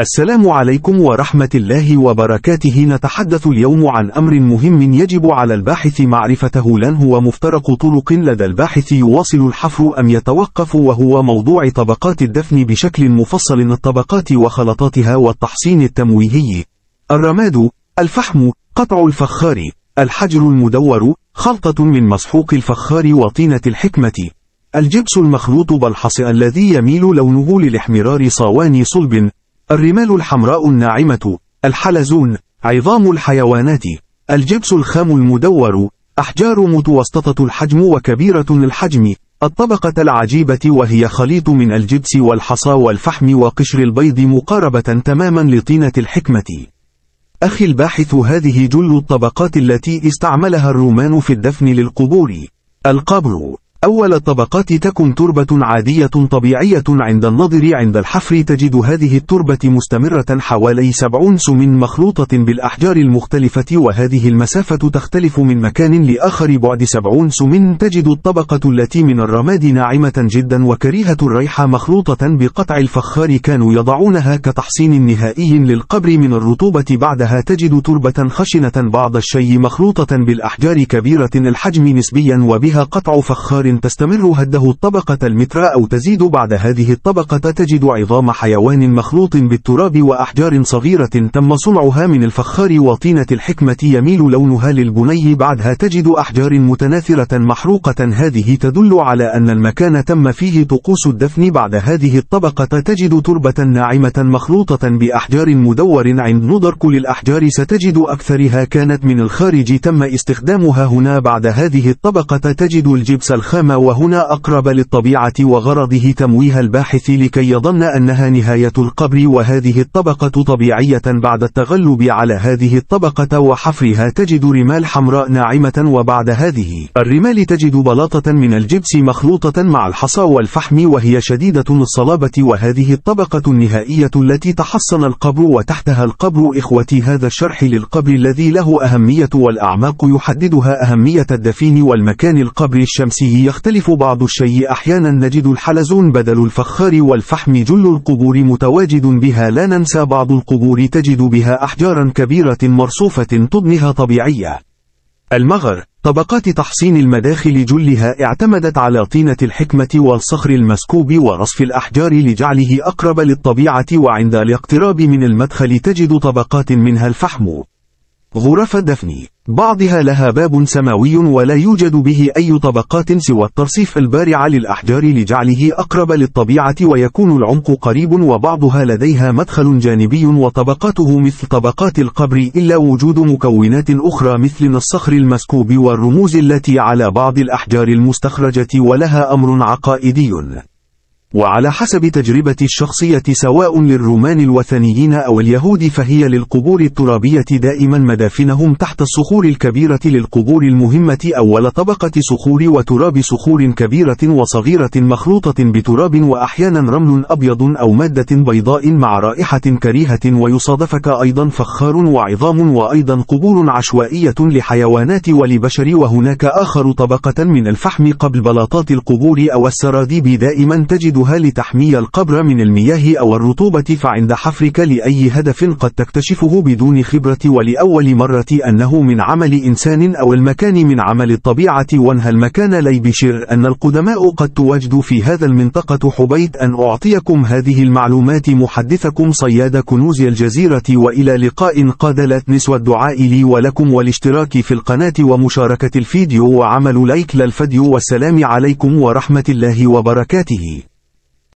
السلام عليكم ورحمة الله وبركاته نتحدث اليوم عن أمر مهم يجب على الباحث معرفته لن هو مفترق طرق لدى الباحث يواصل الحفر أم يتوقف وهو موضوع طبقات الدفن بشكل مفصل الطبقات وخلطاتها والتحصين التمويهي الرماد الفحم قطع الفخار الحجر المدور خلطة من مسحوق الفخار وطينة الحكمة الجبس المخلوط بالحص الذي يميل لونه للاحمرار صواني صلب الرمال الحمراء الناعمة الحلزون عظام الحيوانات الجبس الخام المدور أحجار متوسطة الحجم وكبيرة الحجم الطبقة العجيبة وهي خليط من الجبس والحصى والفحم وقشر البيض مقاربة تماما لطينة الحكمة أخي الباحث هذه جل الطبقات التي استعملها الرومان في الدفن للقبور القبر أول الطبقات تكن تربة عادية طبيعية عند النظر عند الحفر تجد هذه التربة مستمرة حوالي 70 سم مخلوطة بالأحجار المختلفة وهذه المسافة تختلف من مكان لآخر بعد 70 سم تجد الطبقة التي من الرماد ناعمة جدا وكريهة الريحة مخلوطة بقطع الفخار كانوا يضعونها كتحصين نهائي للقبر من الرطوبة بعدها تجد تربة خشنة بعض الشيء مخلوطة بالأحجار كبيرة الحجم نسبيا وبها قطع فخار تستمر هده الطبقة المترا أو تزيد بعد هذه الطبقة تجد عظام حيوان مخلوط بالتراب وأحجار صغيرة تم صنعها من الفخار وطينة الحكمة يميل لونها للبني بعدها تجد أحجار متناثرة محروقة هذه تدل على أن المكان تم فيه طقوس الدفن بعد هذه الطبقة تجد تربة ناعمة مخلوطة بأحجار مدور عند ندرك للأحجار ستجد أكثرها كانت من الخارج تم استخدامها هنا بعد هذه الطبقة تجد الجبس الخارج الفخامة وهنا أقرب للطبيعة وغرضه تمويه الباحث لكي يظن أنها نهاية القبر وهذه الطبقة طبيعية بعد التغلب على هذه الطبقة وحفرها تجد رمال حمراء ناعمة وبعد هذه الرمال تجد بلاطة من الجبس مخلوطة مع الحصى والفحم وهي شديدة الصلابة وهذه الطبقة النهائية التي تحصن القبر وتحتها القبر إخوتي هذا الشرح للقبر الذي له أهمية والأعماق يحددها أهمية الدفين والمكان القبر الشمسي يختلف بعض الشيء أحيانا نجد الحلزون بدل الفخار والفحم جل القبور متواجد بها لا ننسى بعض القبور تجد بها أحجارا كبيرة مرصوفة تضنها طبيعية المغر طبقات تحصين المداخل جلها اعتمدت على طينة الحكمة والصخر المسكوب ورصف الأحجار لجعله أقرب للطبيعة وعند الاقتراب من المدخل تجد طبقات منها الفحم غرف دفن بعضها لها باب سماوي ولا يوجد به أي طبقات سوى الترصيف البارع للأحجار لجعله أقرب للطبيعة ويكون العمق قريب وبعضها لديها مدخل جانبي وطبقاته مثل طبقات القبر إلا وجود مكونات أخرى مثل الصخر المسكوب والرموز التي على بعض الأحجار المستخرجة ولها أمر عقائدي وعلى حسب تجربة الشخصية سواء للرومان الوثنيين أو اليهود فهي للقبور الترابية دائما مدافنهم تحت الصخور الكبيرة للقبور المهمة أول طبقة صخور وتراب صخور كبيرة وصغيرة مخلوطة بتراب وأحيانا رمل أبيض أو مادة بيضاء مع رائحة كريهة ويصادفك أيضا فخار وعظام وأيضا قبور عشوائية لحيوانات ولبشر وهناك آخر طبقة من الفحم قبل بلاطات القبور أو السراديب دائما تجد تستخدمها لتحمي القبر من المياه أو الرطوبة فعند حفرك لأي هدف قد تكتشفه بدون خبرة ولأول مرة أنه من عمل إنسان أو المكان من عمل الطبيعة وانهى المكان ليبشر أن القدماء قد تواجد في هذا المنطقة حبيت أن أعطيكم هذه المعلومات محدثكم صياد كنوز الجزيرة وإلى لقاء قادلت نسوى الدعاء لي ولكم والاشتراك في القناة ومشاركة الفيديو وعمل لايك للفيديو والسلام عليكم ورحمة الله وبركاته